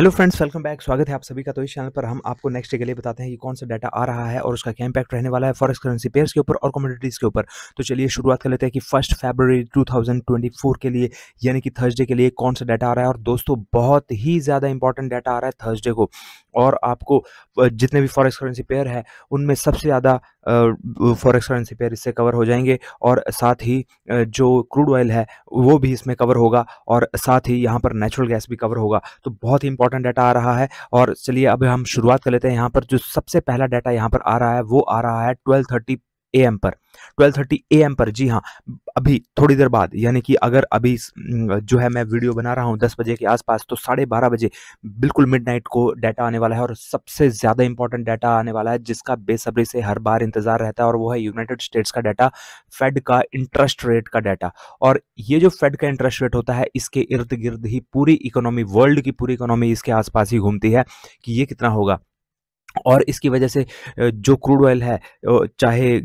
hello friends welcome back स्वागत है आप सभी का तो इस चैनल पर हम आपको नेक्स्ट डे के लिए बताते हैं कि कौन सा डाटा आ रहा है और उसका क्या इंपैक्ट रहने वाला है फॉरेक्स करेंसी पेयर्स के ऊपर और कमोडिटीज़ के ऊपर तो चलिए शुरुआत कर लेते हैं कि फर्स्ट फरवरी 2024 के लिए यानी कि थर्सडे के लिए कौन सा डाटा आ रहा है और दोस्तों बहुत ही ज़्यादा इंपॉर्टेंट डाटा आ रहा है थर्सडे को और आपको जितने भी फॉरेक्स करेंसी पेयर है उनमें सबसे ज़्यादा फॉरेक्स करेंसी पेयर इससे कवर हो जाएंगे और साथ ही जो क्रूड ऑयल है वो भी इसमें कवर होगा और साथ ही यहाँ पर नेचुरल गैस भी कवर होगा तो बहुत ही इंपॉर्टेंट डाटा आ रहा है और चलिए अब हम शुरुआत कर लेते हैं यहाँ पर जो सबसे पहला डाटा यहाँ पर आ रहा है वो आ रहा है ट्वेल्व थर्टी ए एम पर 12:30 ए एम पर जी हाँ अभी थोड़ी देर बाद यानी कि अगर अभी जो है मैं वीडियो बना रहा हूँ दस बजे के आसपास तो साढ़े बारह बजे बिल्कुल मिडनाइट को डाटा आने वाला है और सबसे ज़्यादा इंपॉर्टेंट डाटा आने वाला है जिसका बेसब्री से हर बार इंतज़ार रहता है और वो है यूनाइटेड स्टेट्स का डाटा फेड का इंटरेस्ट रेट का डाटा और ये जो फेड का इंटरेस्ट रेट होता है इसके इर्द गिर्द ही पूरी इकोनॉमी वर्ल्ड की पूरी इकोनॉमी इसके आसपास ही घूमती है कि ये कितना होगा और इसकी वजह से जो क्रूड ऑयल है चाहे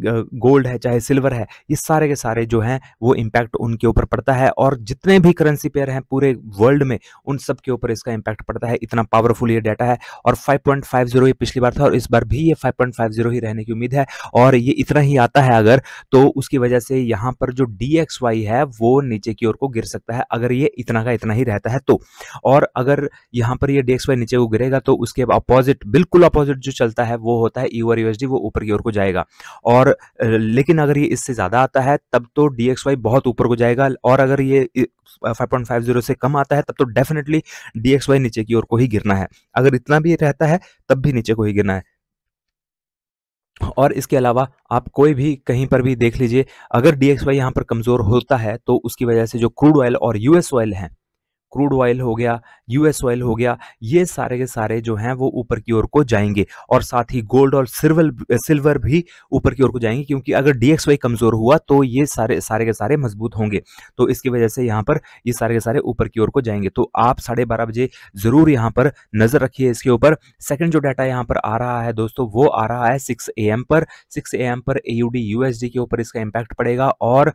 गोल्ड है चाहे सिल्वर है ये सारे के सारे जो हैं वो इम्पैक्ट उनके ऊपर पड़ता है और जितने भी करेंसी पेयर हैं पूरे वर्ल्ड में उन सब के ऊपर इसका इम्पैक्ट पड़ता है इतना पावरफुल ये डाटा है और 5.50 ये पिछली बार था और इस बार भी ये 5.50 ही रहने की उम्मीद है और ये इतना ही आता है अगर तो उसकी वजह से यहाँ पर जो डी है वो नीचे की ओर को गिर सकता है अगर ये इतना का इतना ही रहता है तो और अगर यहाँ पर यह डी नीचे को गिरेगा तो उसके अपोजिट बिल्कुल अपोजिट मार्केट जो चलता है वो होता है ई ओवर यूएसडी वो ऊपर की ओर को जाएगा और लेकिन अगर ये इससे ज़्यादा आता है तब तो डी बहुत ऊपर को जाएगा और अगर ये 5.50 से कम आता है तब तो डेफिनेटली डी नीचे की ओर को ही गिरना है अगर इतना भी रहता है तब भी नीचे को ही गिरना है और इसके अलावा आप कोई भी कहीं पर भी देख लीजिए अगर डी एक्स वाई यहाँ पर कमज़ोर होता है तो उसकी वजह से जो क्रूड ऑयल और यूएस ऑयल हैं क्रूड ऑयल हो गया यूएस ऑयल हो गया ये सारे के सारे जो हैं वो ऊपर की ओर को जाएंगे और साथ ही गोल्ड और सिल्वर सिल्वर भी ऊपर की ओर को जाएंगे क्योंकि अगर डीएक्सवाई कमज़ोर हुआ तो ये सारे सारे के सारे मजबूत होंगे तो इसकी वजह से यहाँ पर ये सारे के सारे ऊपर की ओर को जाएंगे तो आप साढ़े बारह बजे ज़रूर यहाँ पर नज़र रखिए इसके ऊपर सेकेंड जो डाटा यहाँ पर आ रहा है दोस्तों वो आ रहा है सिक्स ए पर सिक्स ए पर ए यू के ऊपर इसका इम्पैक्ट पड़ेगा और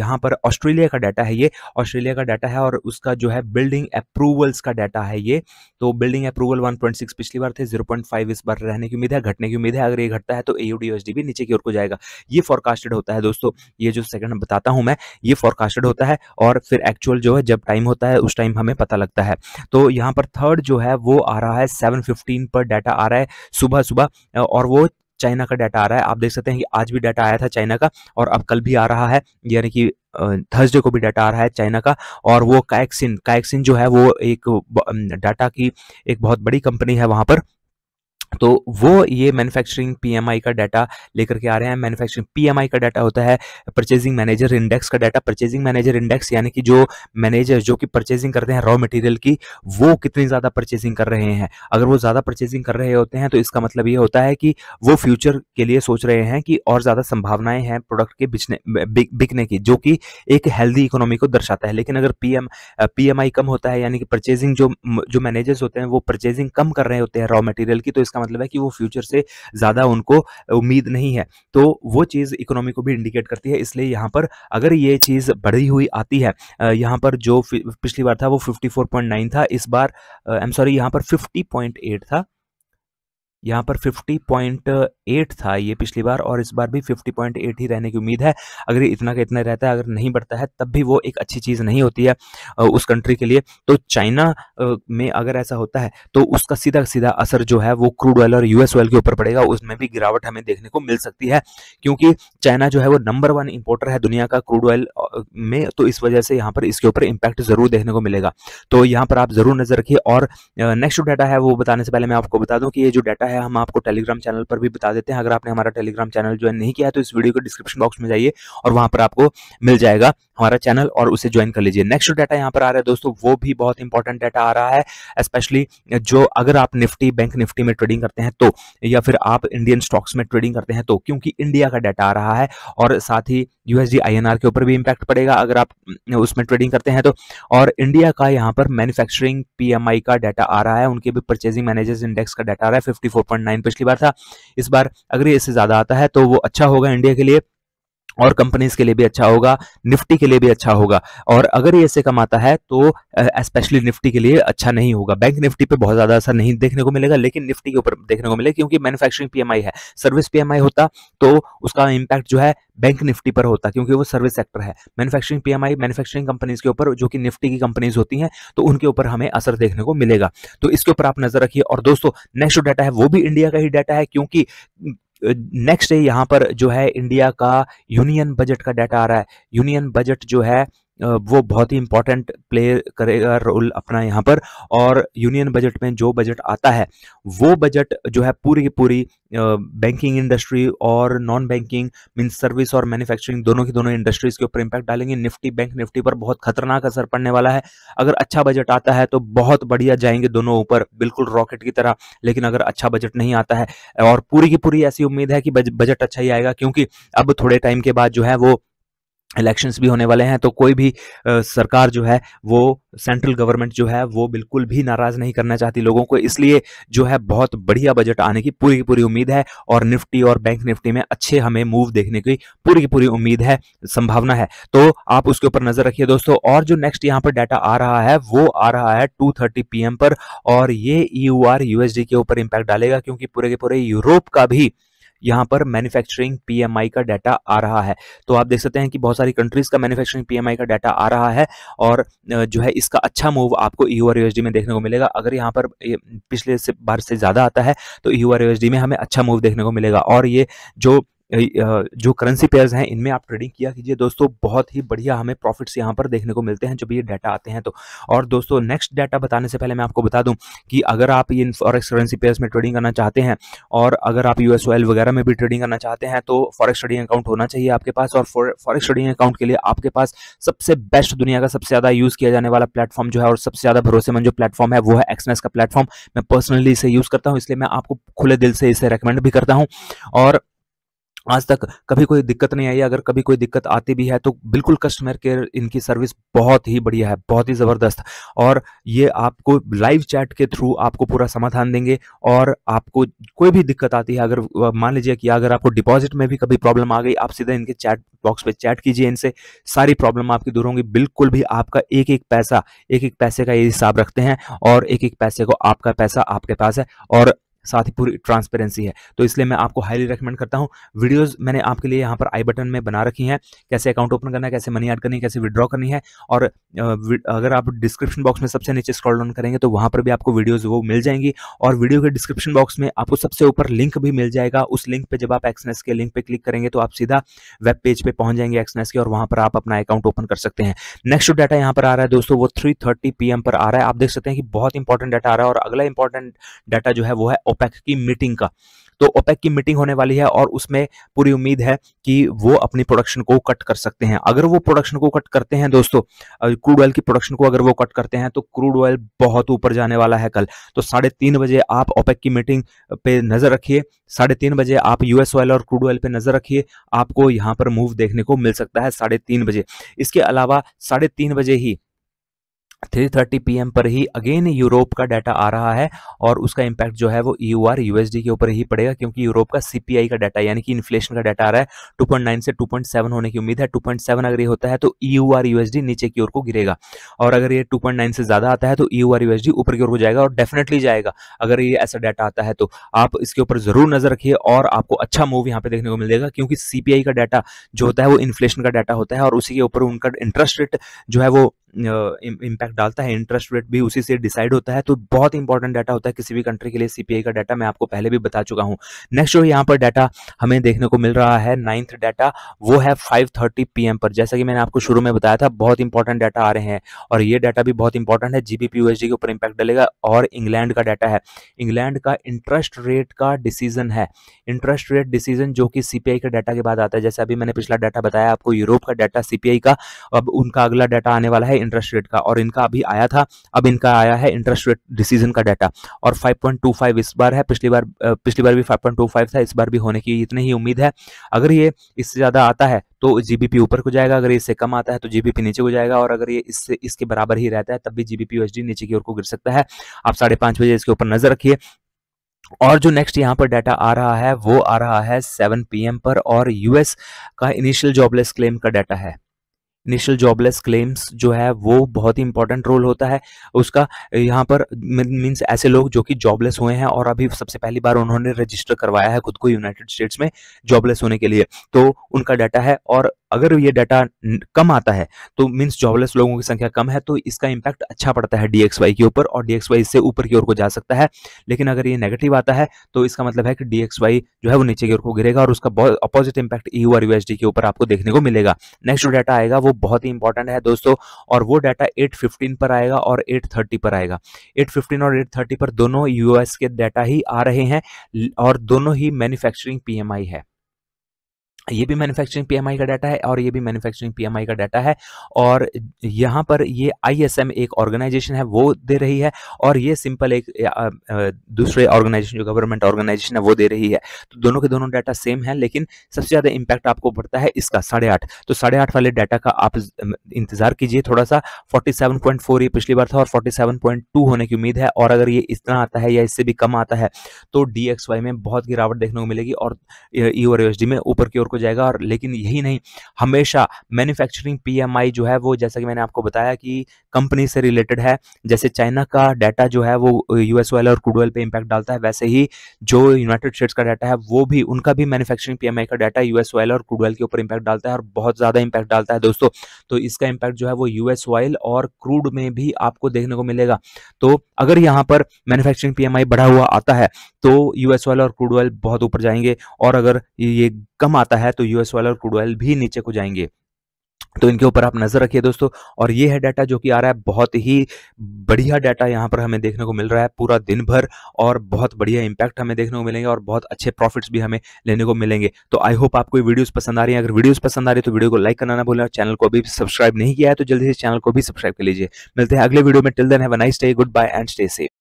यहाँ पर ऑस्ट्रेलिया का डाटा है ये ऑस्ट्रेलिया का डाटा है और उसका जो है बिल्डिंग अप्रूवल्स का डाटा है ये तो बिल्डिंग अप्रूवल 1.6 पिछली बार थे 0.5 इस बार रहने की उम्मीद है घटने की उम्मीद है अगर ये घटता है तो ए भी नीचे की ओर को जाएगा ये फॉरकास्टेड होता है दोस्तों ये जो सेकंड बताता हूं मैं ये फॉरकास्टेड होता है और फिर एक्चुअल जो है जब टाइम होता है उस टाइम हमें पता लगता है तो यहाँ पर थर्ड जो है वो आ रहा है सेवन पर डाटा आ रहा है सुबह सुबह और वो चाइना का डाटा आ रहा है आप देख सकते हैं कि आज भी डाटा आया था चाइना का और अब कल भी आ रहा है यानी कि थर्सडे को भी डाटा आ रहा है चाइना का और वो कायक्सिन कायक्सिन जो है वो एक डाटा की एक बहुत बड़ी कंपनी है वहाँ पर तो वो ये मैन्युफैक्चरिंग पीएमआई का डाटा लेकर के आ रहे हैं मैन्युफैक्चरिंग पीएमआई का डाटा होता है परचेजिंग मैनेजर इंडेक्स का डाटा परचेजिंग मैनेजर इंडेक्स यानी कि जो मैनेजर जो कि परचेजिंग करते हैं रॉ मटेरियल की वो कितनी ज़्यादा परचेजिंग कर रहे हैं अगर वो ज़्यादा परचेजिंग कर रहे होते हैं तो इसका मतलब ये होता है कि वो फ्यूचर के लिए सोच रहे हैं कि और ज़्यादा संभावनाएं हैं प्रोडक्ट के बिचने बिकने की जो कि एक हेल्दी इकोनॉमी को दर्शाता है लेकिन अगर पीएम पीएमआई कम होता है यानी कि परचेजिंग जो जो मैनेजर्स होते हैं वो परचेजिंग कम कर रहे होते हैं रॉ मटेरियल की तो इसका मतलब मतलब है कि वो फ्यूचर से ज़्यादा उनको उम्मीद नहीं है तो वो चीज़ इकोनॉमी को भी इंडिकेट करती है इसलिए यहाँ पर अगर ये चीज़ बढ़ी हुई आती है यहाँ पर जो पिछली बार था वो 54.9 था इस बार आई एम सॉरी यहाँ पर 50.8 था यहाँ पर 50.8 था ये पिछली बार और इस बार भी 50.8 ही रहने की उम्मीद है अगर इतना का इतना रहता है अगर नहीं बढ़ता है तब भी वो एक अच्छी चीज़ नहीं होती है उस कंट्री के लिए तो चाइना में अगर ऐसा होता है तो उसका सीधा सीधा असर जो है वो क्रूड ऑयल और यूएस ऑयल के ऊपर पड़ेगा उसमें भी गिरावट हमें देखने को मिल सकती है क्योंकि चाइना जो है वो नंबर वन इंपोर्टर है दुनिया का क्रूड ऑयल में तो इस वजह से यहाँ पर इसके ऊपर इम्पैक्ट ज़रूर देखने को मिलेगा तो यहाँ पर आप ज़रूर नज़र रखिए और नेक्स्ट जो डाटा है वो बताने से पहले मैं आपको बता दूँ कि ये जो डाटा है हम आपको टेलीग्राम चैनल पर भी बता देते हैं अगर आपने हमारा टेलीग्राम चैनल ज्वाइन नहीं किया है तो इस वीडियो को डिस्क्रिप्शन बॉक्स में जाइए और वहां पर आपको मिल जाएगा हमारा चैनल और उसे ज्वाइन कर लीजिए नेक्स्ट डाटा यहाँ पर आ रहा है दोस्तों वो भी बहुत इंपॉर्टेंट डाटा आ रहा है स्पेशली जो अगर आप निफ्टी बैंक निफ्टी में ट्रेडिंग करते हैं तो या फिर आप इंडियन स्टॉक्स में ट्रेडिंग करते हैं तो क्योंकि इंडिया का डाटा आ रहा है और साथ ही यूएसडी आईएनआर के ऊपर भी इंपैक्ट पड़ेगा अगर आप उसमें ट्रेडिंग करते हैं तो और इंडिया का यहाँ पर मैन्युफैक्चरिंग पीएमआई का डाटा आ रहा है उनके भी परचेजिंग मैनेजर्स इंडेक्स का डाटा आ रहा है फोर पॉइंट नाइन पिछली बार था इस बार अगर इससे ज़्यादा आता है तो वो अच्छा होगा इंडिया के लिए और कंपनीज के लिए भी अच्छा होगा निफ्टी के लिए भी अच्छा होगा और अगर ये ऐसे कमाता है तो स्पेशली निफ्टी के लिए अच्छा नहीं होगा बैंक निफ्टी पे बहुत ज्यादा असर नहीं देखने को मिलेगा लेकिन निफ्टी के ऊपर देखने को मिलेगा क्योंकि मैन्युफैक्चरिंग पीएमआई है सर्विस पीएमआई होता तो उसका इम्पैक्ट जो है बैंक निफ्टी पर होता क्योंकि वो सर्विस सेक्टर है मैन्युफैक्चरिंग पीएमआई मैन्युफैक्चरिंग कंपनीज के ऊपर जो कि निफ्टी की कंपनीज होती हैं तो उनके ऊपर हमें असर देखने को मिलेगा तो इसके ऊपर आप नजर रखिए और दोस्तों नेक्स्ट जो डाटा है वो भी इंडिया का ही डाटा है क्योंकि नेक्स्ट डे यहाँ पर जो है इंडिया का यूनियन बजट का डाटा आ रहा है यूनियन बजट जो है वो बहुत ही इंपॉर्टेंट प्ले करेगा रोल अपना यहाँ पर और यूनियन बजट में जो बजट आता है वो बजट जो है पूरी की पूरी बैंकिंग इंडस्ट्री और नॉन बैंकिंग मीन सर्विस और मैन्युफैक्चरिंग दोनों की दोनों इंडस्ट्रीज के ऊपर इंपैक्ट डालेंगे निफ्टी बैंक निफ्टी पर बहुत खतरनाक असर पड़ने वाला है अगर अच्छा बजट आता है तो बहुत बढ़िया जाएंगे दोनों ऊपर बिल्कुल रॉकेट की तरह लेकिन अगर अच्छा बजट नहीं आता है और पूरी की पूरी ऐसी उम्मीद है कि बजट अच्छा ही आएगा क्योंकि अब थोड़े टाइम के बाद जो है वो इलेक्शंस भी होने वाले हैं तो कोई भी आ, सरकार जो है वो सेंट्रल गवर्नमेंट जो है वो बिल्कुल भी नाराज नहीं करना चाहती लोगों को इसलिए जो है बहुत बढ़िया बजट आने की पूरी की पूरी उम्मीद है और निफ्टी और बैंक निफ्टी में अच्छे हमें मूव देखने की पूरी की पूरी उम्मीद है संभावना है तो आप उसके ऊपर नजर रखिए दोस्तों और जो नेक्स्ट यहाँ पर डाटा आ रहा है वो आ रहा है टू थर्टी पर और ये ई यू आर यूएसडी के ऊपर इम्पैक्ट डालेगा क्योंकि पूरे के पूरे यूरोप का भी यहाँ पर मैन्युफैक्चरिंग पीएमआई का डाटा आ रहा है तो आप देख सकते हैं कि बहुत सारी कंट्रीज का मैन्युफैक्चरिंग पीएमआई का डाटा आ रहा है और जो है इसका अच्छा मूव आपको यू आर यूएसडी में देखने को मिलेगा अगर यहाँ पर पिछले से बार से ज़्यादा आता है तो यू आर यूएसडी में हमें अच्छा मूव देखने को मिलेगा और ये जो जो करेंसी पेयर्स हैं इनमें आप ट्रेडिंग किया कीजिए दोस्तों बहुत ही बढ़िया हमें प्रॉफिट्स यहाँ पर देखने को मिलते हैं जब ये डाटा आते हैं तो और दोस्तों नेक्स्ट डाटा बताने से पहले मैं आपको बता दूँ कि अगर आप इन फॉरेक्स करेंसी पेयर्स में ट्रेडिंग करना चाहते हैं और अगर आप यू वगैरह में भी ट्रेडिंग करना चाहते हैं तो फॉरेक्स ट्रेडिंग अकाउंट होना चाहिए आपके पास और फॉरेक्स ट्रेडिंग अकाउंट के लिए आपके पास सबसे बेस्ट दुनिया का सबसे ज़्यादा यूज़ किया जाने वाला प्लेटफॉर्म जो है और सबसे ज़्यादा भरोसेमंद जो प्लेटफॉर्म है वो है एक्सनेस का प्लेटफॉर्म मैं पर्सनली इसे यूज़ करता हूँ इसलिए मैं आपको खुले दिल से इसे रिकमेंड भी करता हूँ और आज तक कभी कोई दिक्कत नहीं आई अगर कभी कोई दिक्कत आती भी है तो बिल्कुल कस्टमर केयर इनकी सर्विस बहुत ही बढ़िया है बहुत ही ज़बरदस्त और ये आपको लाइव चैट के थ्रू आपको पूरा समाधान देंगे और आपको कोई भी दिक्कत आती है अगर मान लीजिए कि अगर आपको डिपॉजिट में भी कभी प्रॉब्लम आ गई आप सीधा इनके चैट बॉक्स पर चैट कीजिए इनसे सारी प्रॉब्लम आपकी दूर होंगी बिल्कुल भी आपका एक एक पैसा एक एक पैसे का ये हिसाब रखते हैं और एक एक पैसे को आपका पैसा आपके पास है और साथ ही पूरी ट्रांसपेरेंसी है तो इसलिए मैं आपको हाईली रिकमेंड करता हूँ वीडियोस मैंने आपके लिए यहाँ पर आई बटन में बना रखी हैं कैसे अकाउंट ओपन करना है कैसे मनी ऐड करनी है कैसे विड्रॉ करनी है और अगर आप डिस्क्रिप्शन बॉक्स में सबसे नीचे स्क्रॉल डाउन करेंगे तो वहाँ पर भी आपको वीडियोज़ वो मिल जाएंगी और वीडियो के डिस्क्रिप्शन बॉक्स में आपको सबसे ऊपर लिंक भी मिल जाएगा उस लिंक पर जब आप एक्सनेस के लिंक पर क्लिक करेंगे तो आप सीधा वेब पेज पर पहुँच जाएंगे एक्सनेस के और वहाँ पर आप अपना अकाउंट ओपन कर सकते हैं नेक्स्ट डाटा यहाँ पर आ रहा है दोस्तों वो थ्री थर्टी पर आ रहा है आप देख सकते हैं कि बहुत इंपॉर्टेंट डाटा आ रहा है और अगला इंपॉर्टेंट डाटा जो है वो है ओपेक की मीटिंग का तो ओपेक की मीटिंग होने वाली है और उसमें पूरी उम्मीद है कि वो अपनी प्रोडक्शन को कट कर सकते हैं अगर वो प्रोडक्शन को कट करते हैं दोस्तों क्रूड ऑयल की प्रोडक्शन को अगर वो कट करते हैं तो क्रूड ऑयल बहुत ऊपर जाने वाला है कल तो साढ़े तीन बजे आप ओपेक की मीटिंग पे नजर रखिए साढ़े तीन बजे आप यूएस ऑयल और क्रूड ऑयल पे नजर रखिए आपको यहाँ पर मूव देखने को मिल सकता है साढ़े तीन बजे इसके अलावा साढ़े तीन बजे ही थ्री थर्टी पी पर ही अगेन यूरोप का डाटा आ रहा है और उसका इम्पैक्ट जो है वो ई यू आर यूएसडी के ऊपर ही पड़ेगा क्योंकि यूरोप का सीपीआई का डाटा यानी कि इन्फ्लेशन का डाटा आ रहा है टू पॉइंट नाइन से टू पॉइंट सेवन होने की उम्मीद है टू पॉइंट सेवन अगर ये होता है तो ई यू आर यूएसडी नीचे की ओर को गिरेगा और अगर ये टू पॉइंट नाइन से ज़्यादा आता है तो ई यू आर यूएसडी ऊपर की ओर को जाएगा और डेफिनेटली जाएगा अगर ये ऐसा डाटा आता है तो आप इसके ऊपर ज़रूर नज़र रखिए और आपको अच्छा मूव यहाँ पे देखने को मिलेगा क्योंकि सीपीआई का डाटा जो होता है वो इन्फ्लेशन का डाटा होता है और उसी के ऊपर उनका इंटरेस्ट रेट जो है वो इम्पैक्ट डालता है इंटरेस्ट रेट भी उसी से डिसाइड होता है तो बहुत इंपॉर्टेंट डाटा होता है किसी भी कंट्री के लिए सीपीआई का डाटा मैं आपको पहले भी बता चुका हूं नेक्स्ट जो यहां पर डाटा हमें देखने को मिल रहा है नाइन्थ डाटा वो है फाइव थर्टी पी पर जैसा कि मैंने आपको शुरू में बताया था बहुत इंपॉर्टेंट डाटा आ रहे हैं और ये डाटा भी बहुत इंपॉर्टेंट है जीबीपी यूएसडी के ऊपर इंपैक्ट डालेगा और इंग्लैंड का डाटा है इंग्लैंड का इंटरेस्ट रेट का डिसीजन है इंटरेस्ट रेट डिसीजन जो कि सीपीआई के डाटा के बाद आता है जैसे अभी मैंने पिछला डाटा बताया आपको यूरोप का डाटा सीपीआई का अब उनका अगला डाटा आने वाला है इंटरेस्ट रेट का और इनका अभी आया था अब इनका आया है इंटरेस्ट रेट डिसीजन का डाटा और 5.25 इस बार है पिछली बार पिछली बार भी 5.25 था इस बार भी होने की इतनी ही उम्मीद है अगर ये इससे ज़्यादा आता है तो जीबीपी ऊपर को जाएगा अगर इससे कम आता है तो जीबीपी नीचे को जाएगा और अगर ये इससे इसके बराबर ही रहता है तब भी जीबीपी यूएसडी नीचे की ओर को गिर सकता है आप साढ़े पांच बजे इसके ऊपर नजर रखिए और जो नेक्स्ट यहाँ पर डाटा आ रहा है वो आ रहा है 7 पीएम पर और यूएस का इनिशियल जॉबलेस क्लेम का डाटा है इनिशियल जॉबलेस क्लेम्स जो है वो बहुत ही इंपॉर्टेंट रोल होता है उसका यहाँ पर मीन्स ऐसे लोग जो कि जॉबलेस हुए हैं और अभी सबसे पहली बार उन्होंने रजिस्टर करवाया है खुद को यूनाइटेड स्टेट्स में जॉबलेस होने के लिए तो उनका डाटा है और अगर ये डाटा कम आता है तो मीन्स जॉबलेस लोगों की संख्या कम है तो इसका इंपैक्ट अच्छा पड़ता है डीएक्सवाई के ऊपर और डीएक्सवाई इससे ऊपर की ओर को जा सकता है लेकिन अगर ये नेगेटिव आता है तो इसका मतलब है कि डीएक्सवाई जो है वो नीचे की ओर को गिरेगा और उसका बहुत अपोजिट इंपैक्ट ई और यूएसडी के ऊपर आपको देखने को मिलेगा नेक्स्ट जो डाटा आएगा वो बहुत ही इंपॉर्टेंट है दोस्तों और वो डाटा एट पर आएगा और एट पर आएगा एट और एट पर दोनों यूएस के डाटा ही आ रहे हैं और दोनों ही मैन्युफैक्चरिंग पीएमआई है ये भी मैन्युफैक्चरिंग पीएमआई का डाटा है और ये भी मैन्युफैक्चरिंग पीएमआई का डाटा है और यहाँ पर ये आईएसएम एक ऑर्गेनाइजेशन है वो दे रही है और ये सिंपल एक दूसरे ऑर्गेनाइजेशन जो गवर्नमेंट ऑर्गेनाइजेशन है वो दे रही है तो दोनों के दोनों डाटा सेम है लेकिन सबसे ज़्यादा इम्पैक्ट आपको पड़ता है इसका साढ़े आठ तो साढ़े आठ वाले डाटा का आप इंतजार कीजिए थोड़ा सा फोर्टी सेवन पॉइंट फोर ये पिछली बार था और फोर्टी सेवन पॉइंट टू होने की उम्मीद है और अगर ये इतना आता है या इससे भी कम आता है तो डी में बहुत गिरावट देखने को मिलेगी और ई e में ऊपर की ओर को जाएगा और लेकिन यही नहीं हमेशा मैन्युफैक्चरिंग पीएमआई जो है वो जैसा कि मैंने आपको बताया कि कंपनी से रिलेटेड है जैसे चाइना का डाटा जो है वो यूएस ऑयल और क्रूड ऑयल पे इंपैक्ट डालता है वैसे ही जो यूनाइटेड स्टेट्स का डाटा है वो भी उनका भी मैन्युफैक्चरिंग पी का डाटा यूएस ऑयल और क्रूड ऑयल के ऊपर इंपैक्ट डालता है और बहुत ज़्यादा इंपैक्ट डालता है दोस्तों तो इसका इंपैक्ट जो है वो यूएस ऑयल और क्रूड में भी आपको देखने को मिलेगा तो अगर यहाँ पर मैन्युफैक्चरिंग पी बढ़ा हुआ आता है तो यूएस ऑयल और क्रूड ऑयल बहुत ऊपर जाएंगे और अगर ये कम आता है होता है तो यूएस वाले और क्रूड ऑयल भी नीचे को जाएंगे तो इनके ऊपर आप नज़र रखिए दोस्तों और ये है डाटा जो कि आ रहा है बहुत ही बढ़िया डाटा यहाँ पर हमें देखने को मिल रहा है पूरा दिन भर और बहुत बढ़िया इंपैक्ट हमें देखने को मिलेंगे और बहुत अच्छे प्रॉफिट्स भी हमें लेने को मिलेंगे तो आई होप आपको ये वीडियोस पसंद आ रही है अगर वीडियोस पसंद आ रही है तो वीडियो को लाइक करना ना भूलें और चैनल को अभी सब्सक्राइब नहीं किया है तो जल्दी से चैनल को भी सब्सक्राइब कर लीजिए मिलते हैं अगले वीडियो में till then have nice day goodbye and stay safe